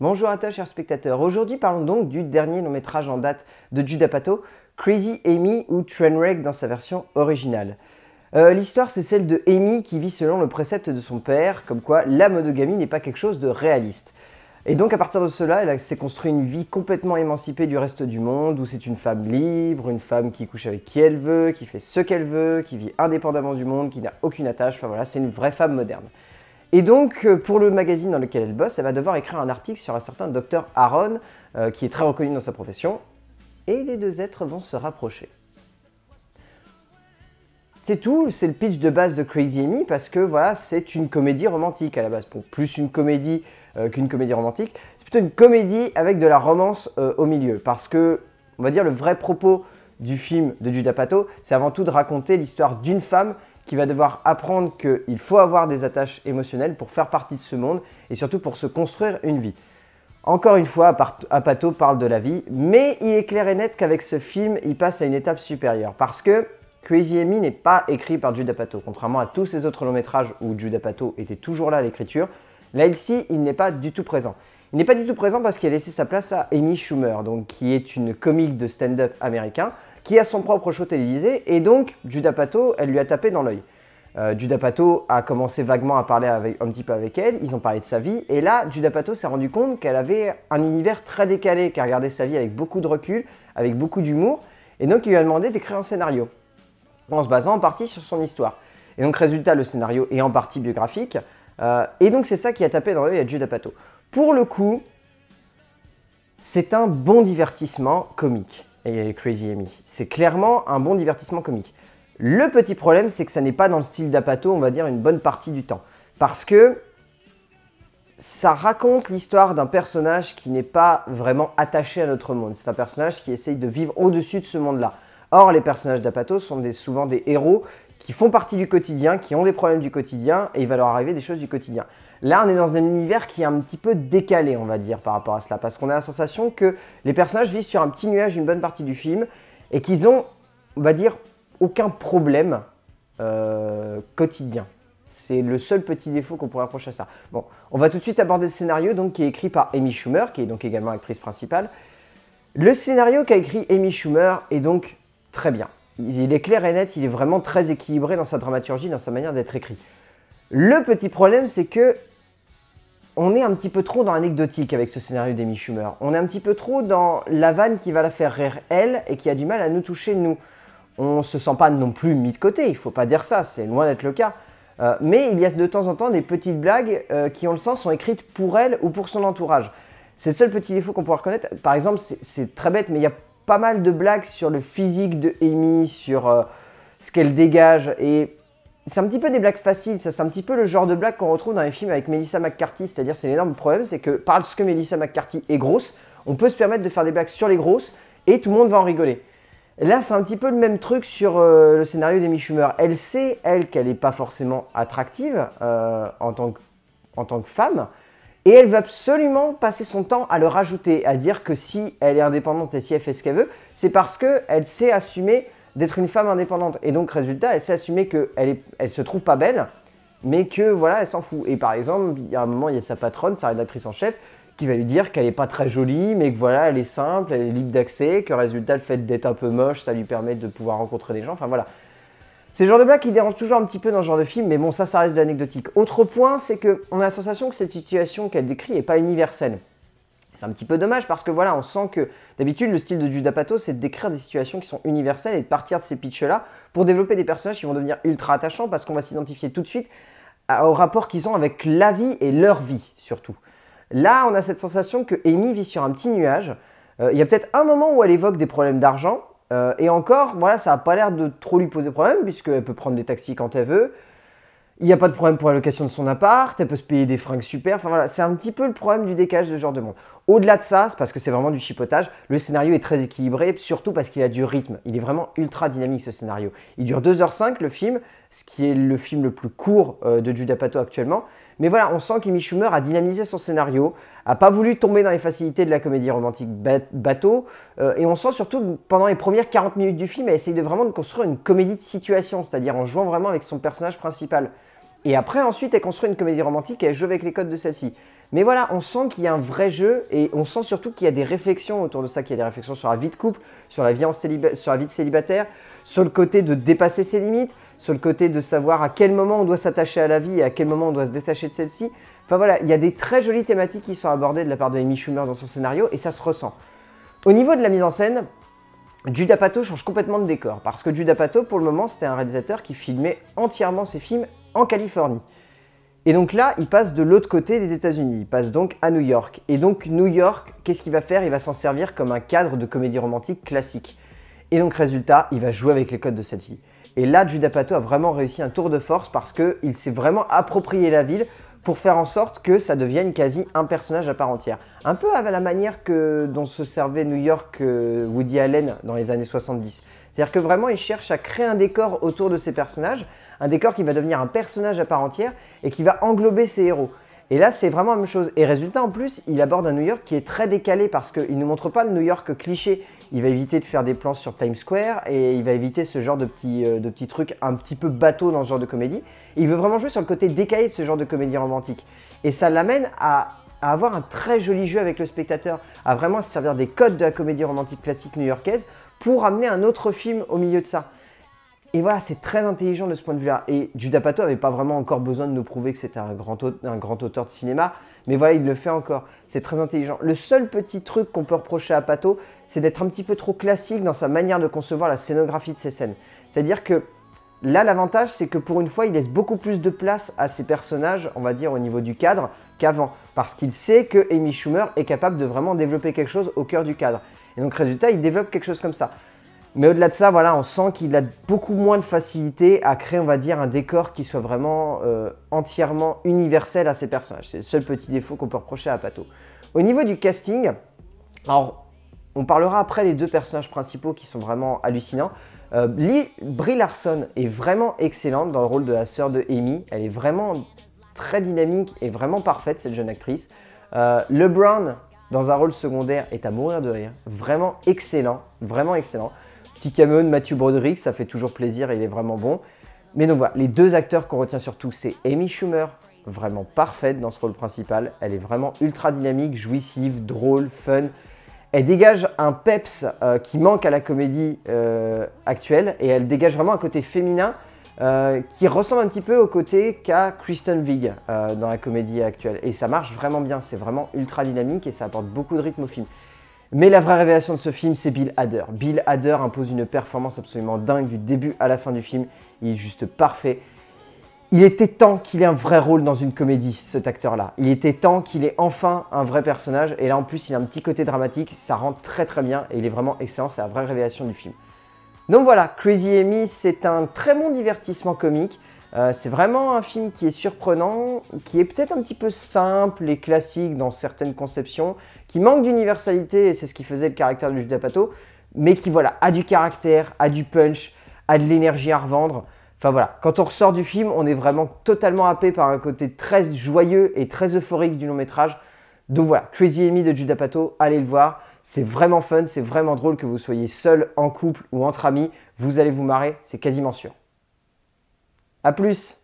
Bonjour à toi, chers spectateurs. Aujourd'hui, parlons donc du dernier long métrage en date de Judah Pato, Crazy Amy ou Trainwreck dans sa version originale. Euh, l'histoire, c'est celle de Amy qui vit selon le précepte de son père, comme quoi la monogamie n'est pas quelque chose de réaliste. Et donc, à partir de cela, elle s'est construit une vie complètement émancipée du reste du monde, où c'est une femme libre, une femme qui couche avec qui elle veut, qui fait ce qu'elle veut, qui vit indépendamment du monde, qui n'a aucune attache. Enfin voilà, c'est une vraie femme moderne. Et donc, euh, pour le magazine dans lequel elle bosse, elle va devoir écrire un article sur un certain docteur Aaron, euh, qui est très reconnu dans sa profession, et les deux êtres vont se rapprocher. C'est tout, c'est le pitch de base de Crazy Amy, parce que voilà, c'est une comédie romantique à la base, pour plus une comédie euh, qu'une comédie romantique, c'est plutôt une comédie avec de la romance au milieu, parce que, on va dire, le vrai propos du film de Judah Pato, c'est avant tout de raconter l'histoire d'une femme qui va devoir apprendre qu'il faut avoir des attaches émotionnelles pour faire partie de ce monde et surtout pour se construire une vie. Encore une fois, Apato parle de la vie, mais il est clair et net qu'avec ce film, il passe à une étape supérieure parce que Crazy Amy n'est pas écrit par Jude Apatow, contrairement à tous ses autres longs métrages où Jude Apatow était toujours là à l'écriture. Là ici, il n'est pas du tout présent. Il n'est pas du tout présent parce qu'il a laissé sa place à Amy Schumer, donc, qui est une comique de stand-up américain, qui a son propre show télévisé. Et donc, Judah Pato, elle lui a tapé dans l'œil. Euh, Pato a commencé vaguement à parler un petit peu avec elle, ils ont parlé de sa vie, et là, Judah Pato s'est rendu compte qu'elle avait un univers très décalé, qu'elle regardé sa vie avec beaucoup de recul, avec beaucoup d'humour, et donc il lui a demandé d'écrire un scénario, en se basant en partie sur son histoire. Et donc, résultat, le scénario est en partie biographique, euh, et donc c'est ça qui a tapé dans l'œil à Judah Pato. Pour le coup, c'est un bon divertissement comique et Crazy Amy. C'est clairement un bon divertissement comique. Le petit problème, c'est que ça n'est pas dans le style d'Apato, on va dire, une bonne partie du temps. Parce que ça raconte l'histoire d'un personnage qui n'est pas vraiment attaché à notre monde. C'est un personnage qui essaye de vivre au-dessus de ce monde-là. Or, les personnages d'Apato sont souvent des héros qui font partie du quotidien, qui ont des problèmes du quotidien, et il va leur arriver des choses du quotidien. Là, on est dans un univers qui est un petit peu décalé, on va dire, par rapport à cela, parce qu'on a la sensation que les personnages vivent sur un petit nuage une bonne partie du film, et qu'ils ont, on va dire, aucun problème euh, quotidien. C'est le seul petit défaut qu'on pourrait approcher à ça. Bon, on va tout de suite aborder le scénario, donc, qui est écrit par Amy Schumer, qui est donc également actrice principale. Le scénario qu'a écrit Amy Schumer est donc très bien il est clair et net, il est vraiment très équilibré dans sa dramaturgie, dans sa manière d'être écrit. Le petit problème, c'est que on est un petit peu trop dans l'anecdotique avec ce scénario d'Amy Schumer. On est un petit peu trop dans la vanne qui va la faire rire elle et qui a du mal à nous toucher nous. On se sent pas non plus mis de côté, il faut pas dire ça, c'est loin d'être le cas. Euh, mais il y a de temps en temps des petites blagues euh, qui, on le sent, sont écrites pour elle ou pour son entourage. C'est le seul petit défaut qu'on pourra reconnaître. Par exemple, c'est très bête, mais il y a pas mal de blagues sur le physique de Amy, sur euh, ce qu'elle dégage. Et c'est un petit peu des blagues faciles, ça c'est un petit peu le genre de blague qu'on retrouve dans les films avec Melissa McCarthy. C'est-à-dire c'est l'énorme problème, c'est que parce que Melissa McCarthy est grosse, on peut se permettre de faire des blagues sur les grosses et tout le monde va en rigoler. Là, c'est un petit peu le même truc sur euh, le scénario d'Amy Schumer. Elle sait, elle, qu'elle n'est pas forcément attractive euh, en, en, tant que, femme, et elle va absolument passer son temps à le rajouter, à dire que si elle est indépendante et si elle fait ce qu'elle veut, c'est parce qu'elle sait assumer d'être une femme indépendante. Et donc, résultat, elle sait assumer qu'elle elle se trouve pas belle, mais que voilà, elle s'en fout. Et par exemple, il y a un moment, il y a sa patronne, sa rédactrice en chef, qui va lui dire qu'elle n'est pas très jolie, mais que voilà, elle est simple, elle est libre d'accès, que résultat, le fait d'être un peu moche, ça lui permet de pouvoir rencontrer des gens. Enfin voilà. C'est le genre de blague qui dérange toujours un petit peu dans ce genre de film, mais bon, ça, ça reste de l'anecdotique. Autre point, c'est qu'on a la sensation que cette situation qu'elle décrit n'est pas universelle. C'est un petit peu dommage parce que voilà, on sent que d'habitude le style de Judas Pato, c'est de décrire des situations qui sont universelles et de partir de ces pitches là pour développer des personnages qui vont devenir ultra attachants parce qu'on va s'identifier tout de suite au rapport qu'ils ont avec la vie et leur vie surtout. Là, on a cette sensation que Amy vit sur un petit nuage. Euh, il y a peut-être un moment où elle évoque des problèmes d'argent, euh, et encore, voilà, ça n'a pas l'air de trop lui poser problème, puisqu'elle peut prendre des taxis quand elle veut. Il n'y a pas de problème pour la location de son appart, elle peut se payer des fringues super. Enfin voilà, c'est un petit peu le problème du décalage de ce genre de monde. Au-delà de ça, c'est parce que c'est vraiment du chipotage, le scénario est très équilibré, surtout parce qu'il a du rythme. Il est vraiment ultra dynamique ce scénario. Il dure 2h05 le film, ce qui est le film le plus court euh, de Judah Pato actuellement. Mais voilà, on sent qu'Emmy Schumer a dynamisé son scénario, a pas voulu tomber dans les facilités de la comédie romantique bateau, euh, et on sent surtout pendant les premières 40 minutes du film, elle essaye de vraiment de construire une comédie de situation, c'est-à-dire en jouant vraiment avec son personnage principal. Et après, ensuite, elle construit une comédie romantique et elle joue avec les codes de celle-ci. Mais voilà, on sent qu'il y a un vrai jeu et on sent surtout qu'il y a des réflexions autour de ça, qu'il y a des réflexions sur la vie de couple, sur la vie, en sur la vie de célibataire, sur le côté de dépasser ses limites, sur le côté de savoir à quel moment on doit s'attacher à la vie et à quel moment on doit se détacher de celle-ci. Enfin voilà, il y a des très jolies thématiques qui sont abordées de la part de Amy Schumer dans son scénario et ça se ressent. Au niveau de la mise en scène, Judah Pato change complètement de décor parce que Judah Pato, pour le moment, c'était un réalisateur qui filmait entièrement ses films en Californie. Et donc là, il passe de l'autre côté des États-Unis, il passe donc à New York. Et donc New York, qu'est-ce qu'il va faire Il va s'en servir comme un cadre de comédie romantique classique. Et donc résultat, il va jouer avec les codes de cette ville. Et là, Judah Pato a vraiment réussi un tour de force parce qu'il s'est vraiment approprié la ville pour faire en sorte que ça devienne quasi un personnage à part entière. Un peu à la manière dont se servait New York euh, Woody Allen dans les années 70. C'est-à-dire que vraiment, il cherche à créer un décor autour de ses personnages, un décor qui va devenir un personnage à part entière et qui va englober ses héros. Et là, c'est vraiment la même chose. Et résultat, en plus, il aborde un New York qui est très décalé parce qu'il ne montre pas le New York cliché. Il va éviter de faire des plans sur Times Square et il va éviter ce genre de petits, euh, trucs un petit peu bateau dans ce genre de comédie. il veut vraiment jouer sur le côté décalé de ce genre de comédie romantique. Et ça l'amène à, à avoir un très joli jeu avec le spectateur, à vraiment se servir des codes de la comédie romantique classique new-yorkaise pour amener un autre film au milieu de ça. Et voilà, c'est très intelligent de ce point de vue-là. Et Judas Pato n'avait pas vraiment encore besoin de nous prouver que c'était un grand, un grand auteur de cinéma, mais voilà, il le fait encore. C'est très intelligent. Le seul petit truc qu'on peut reprocher à Pato, c'est d'être un petit peu trop classique dans sa manière de concevoir la scénographie de ses scènes. C'est-à-dire que là, l'avantage, c'est que pour une fois, il laisse beaucoup plus de place à ses personnages, on va dire, au niveau du cadre qu'avant, parce qu'il sait que Amy Schumer est capable de vraiment développer quelque chose au cœur du cadre. Et donc, résultat, il développe quelque chose comme ça. Mais au-delà de ça, voilà, on sent qu'il a beaucoup moins de facilité à créer, on va dire, un décor qui soit vraiment euh, entièrement universel à ses personnages. C'est le seul petit défaut qu'on peut reprocher à Pato. Au niveau du casting, alors, on parlera après des deux personnages principaux qui sont vraiment hallucinants. Euh, Lee, Brie Larson est vraiment excellente dans le rôle de la sœur de Amy. Elle est vraiment très dynamique et vraiment parfaite, cette jeune actrice. Euh, Brown dans un rôle secondaire est à mourir de rire. Vraiment excellent, vraiment excellent. Petit cameo de Mathieu Broderick, ça fait toujours plaisir, il est vraiment bon. Mais donc voilà, les deux acteurs qu'on retient surtout, c'est Amy Schumer, vraiment parfaite dans ce rôle principal. Elle est vraiment ultra dynamique, jouissive, drôle, fun. Elle dégage un peps euh, qui manque à la comédie euh, actuelle et elle dégage vraiment un côté féminin euh, qui ressemble un petit peu au côté qu'a Kristen Wiig euh, dans la comédie actuelle. Et ça marche vraiment bien, c'est vraiment ultra dynamique et ça apporte beaucoup de rythme au film. Mais la vraie révélation de ce film, c'est Bill Hader. Bill Hader impose une performance absolument dingue du début à la fin du film. Il est juste parfait. Il était temps qu'il ait un vrai rôle dans une comédie, cet acteur-là. Il était temps qu'il ait enfin un vrai personnage. Et là, en plus, il a un petit côté dramatique. Ça rend très très bien et il est vraiment excellent. C'est la vraie révélation du film. Donc voilà, Crazy Amy, c'est un très bon divertissement comique. Euh, c'est vraiment un film qui est surprenant, qui est peut-être un petit peu simple et classique dans certaines conceptions, qui manque d'universalité, et c'est ce qui faisait le caractère de Judas Pato, mais qui voilà, a du caractère, a du punch, a de l'énergie à revendre. Enfin voilà, quand on ressort du film, on est vraiment totalement happé par un côté très joyeux et très euphorique du long métrage. Donc voilà, Crazy Amy de Judas Pato, allez le voir. C'est vraiment fun, c'est vraiment drôle que vous soyez seul, en couple ou entre amis. Vous allez vous marrer, c'est quasiment sûr. A plus